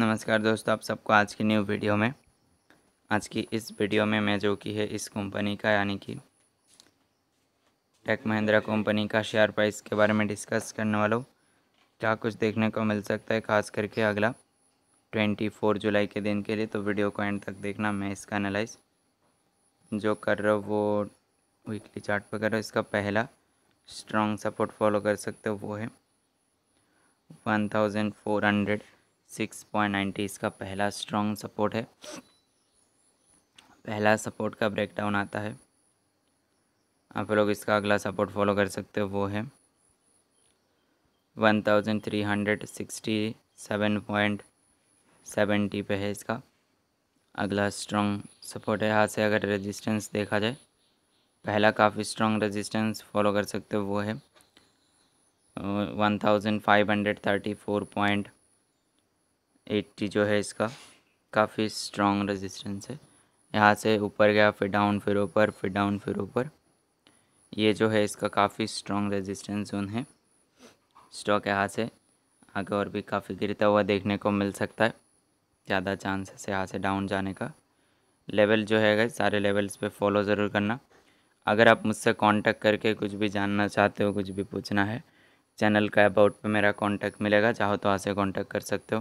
नमस्कार दोस्तों आप सबको आज की न्यू वीडियो में आज की इस वीडियो में मैं जो कि है इस कंपनी का यानी कि टेक महिंद्रा कंपनी का शेयर प्राइस के बारे में डिस्कस करने वाला हूँ क्या कुछ देखने को मिल सकता है खास करके अगला ट्वेंटी फोर जुलाई के दिन के लिए तो वीडियो को एंड तक देखना मैं इसका एनालाइज जो कर रहा हूँ वो वीकली चार्ट पर कर रहा हूँ इसका पहला स्ट्रॉन्ग सपोर्ट फॉलो कर सकते हो वो है one thousand four hundred six point ninety इसका पहला स्ट्रॉन्ग सपोर्ट है पहला सपोर्ट का ब्रेकडाउन आता है आप लोग इसका अगला सपोर्ट फॉलो कर सकते हो वो है one thousand three hundred sixty seven point seventy पे है इसका अगला स्ट्रॉन्ग सपोर्ट है यहाँ से अगर रेजिस्टेंस देखा जाए पहला काफ़ी स्ट्रॉन्ग रेजिस्टेंस फॉलो कर सकते हो वो है one thousand five hundred thirty four point eighty जो है इसका काफ़ी स्ट्रॉन्ग रेजिस्टेंस है यहाँ से ऊपर गया फिर डाउन फिर ऊपर फिर डाउन फिर ऊपर ये जो है इसका काफ़ी स्ट्रॉन्ग रेजिस्टेंस जोन है स्टॉक यहाँ से आगे और भी काफ़ी गिरता हुआ देखने को मिल सकता है ज़्यादा चांसेस है यहाँ से डाउन जाने का लेवल जो है गए सारे लेवल्स पे फॉलो ज़रूर करना अगर आप मुझसे कांटेक्ट करके कुछ भी जानना चाहते हो कुछ भी पूछना है चैनल का अबाउट पे मेरा कांटेक्ट मिलेगा चाहो तो वहाँ से कॉन्टैक्ट कर सकते हो